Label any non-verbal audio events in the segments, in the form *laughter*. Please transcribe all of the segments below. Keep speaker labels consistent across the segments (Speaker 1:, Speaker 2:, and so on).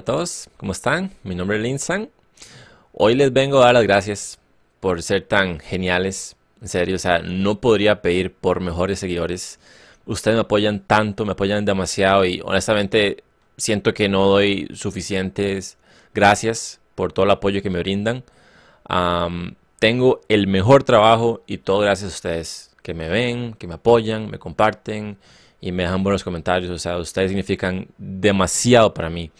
Speaker 1: a todos, ¿cómo están? Mi nombre es Linsan. Hoy les vengo a dar las gracias por ser tan geniales, en serio, o sea, no podría pedir por mejores seguidores. Ustedes me apoyan tanto, me apoyan demasiado y honestamente siento que no doy suficientes gracias por todo el apoyo que me brindan. tengo el mejor trabajo y todo gracias a ustedes que me ven, que me apoyan, me comparten y me dejan buenos comentarios. O sea, ustedes significan demasiado para mí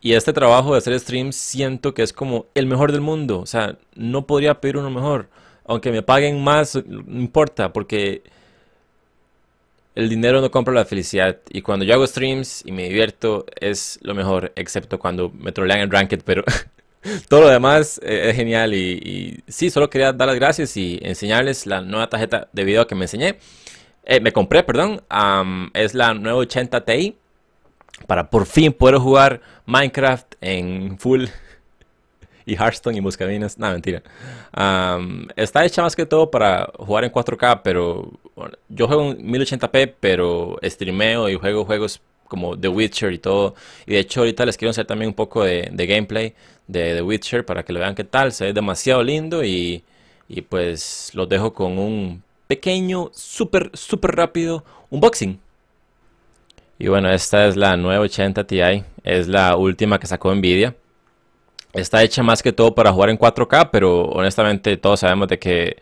Speaker 1: y este trabajo de hacer streams siento que es como el mejor del mundo. O sea, no podría pedir uno mejor. Aunque me paguen más, no importa, porque el dinero no compra la felicidad. Y cuando yo hago streams y me divierto, es lo mejor, excepto cuando me trolean en Ranked, pero *laughs* todo lo demás eh, es genial. Y, sí, solo quería dar las gracias y enseñarles la nueva tarjeta de video que me enseñé. Eh, me compré, perdón. es la 980 Ti para por fin poder jugar Minecraft en full y Hearthstone y Buscaminas, No, mentira. está hecha más que todo para jugar en 4K, pero yo juego en 1080p, pero streameo y juego juegos como The Witcher y todo. Y de hecho ahorita les quiero hacer también un poco de, gameplay de The Witcher para que lo vean qué tal. Se ve demasiado lindo y, y pues los dejo con un pequeño, super, súper rápido unboxing. Y bueno, esta es la 980 Ti, es la última que sacó Nvidia. Está hecha más que todo para jugar en 4K, pero honestamente todos sabemos de que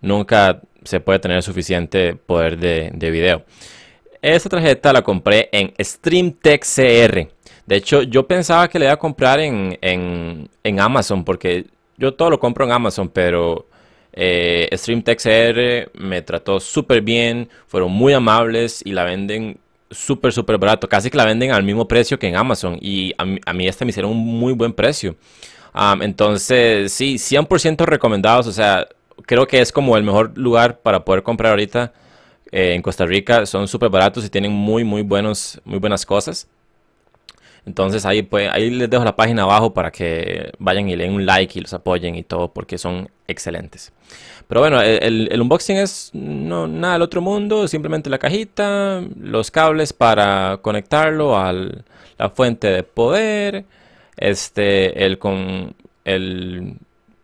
Speaker 1: nunca se puede tener suficiente poder de, de video. Esta tarjeta la compré en StreamTech CR. De hecho, yo pensaba que la iba a comprar en, Amazon, porque yo todo lo compro en Amazon, pero eh, StreamTech CR me trató súper bien, fueron muy amables y la venden súper, súper barato. Casi que la venden al mismo precio que en Amazon. Y a mí, a mí esta me hicieron un muy buen precio. entonces, sí, 100% recomendados. O sea, creo que es como el mejor lugar para poder comprar ahorita eh, en Costa Rica. Son súper baratos y tienen muy, muy, buenos, muy buenas cosas. Entonces ahí, pues, ahí les dejo la página abajo para que vayan y leen un like y los apoyen y todo porque son excelentes. Pero bueno, el, unboxing es no, nada del otro mundo, simplemente la cajita, los cables para conectarlo a la fuente de poder, este, el con el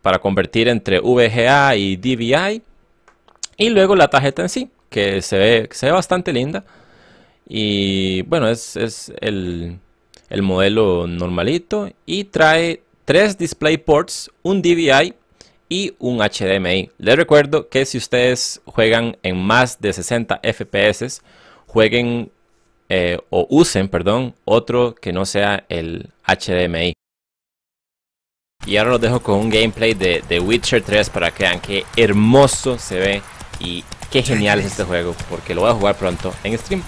Speaker 1: para convertir entre VGA y DVI y luego la tarjeta en sí, que se ve, se ve bastante linda y bueno, es el el modelo normalito y trae tres display ports, un DVI y un HDMI. Les recuerdo que si ustedes juegan en más de 60 FPS, jueguen eh, o usen, perdón, otro que no sea el HDMI. Y ahora los dejo con un gameplay de, Witcher 3 para que vean qué hermoso se ve y qué genial es este juego, porque lo voy a jugar pronto en stream.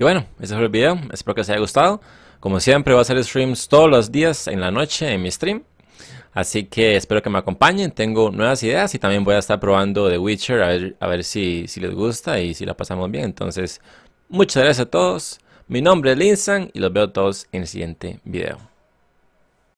Speaker 1: Y bueno, ese fue el video, espero que os haya gustado. Como siempre voy a hacer streams todos los días en la noche en mi stream. Así que espero que me acompañen, tengo nuevas ideas y también voy a estar probando The Witcher a ver, si, si les gusta y si la pasamos bien. Entonces, muchas gracias a todos. Mi nombre es Linsan y los veo todos en el siguiente video.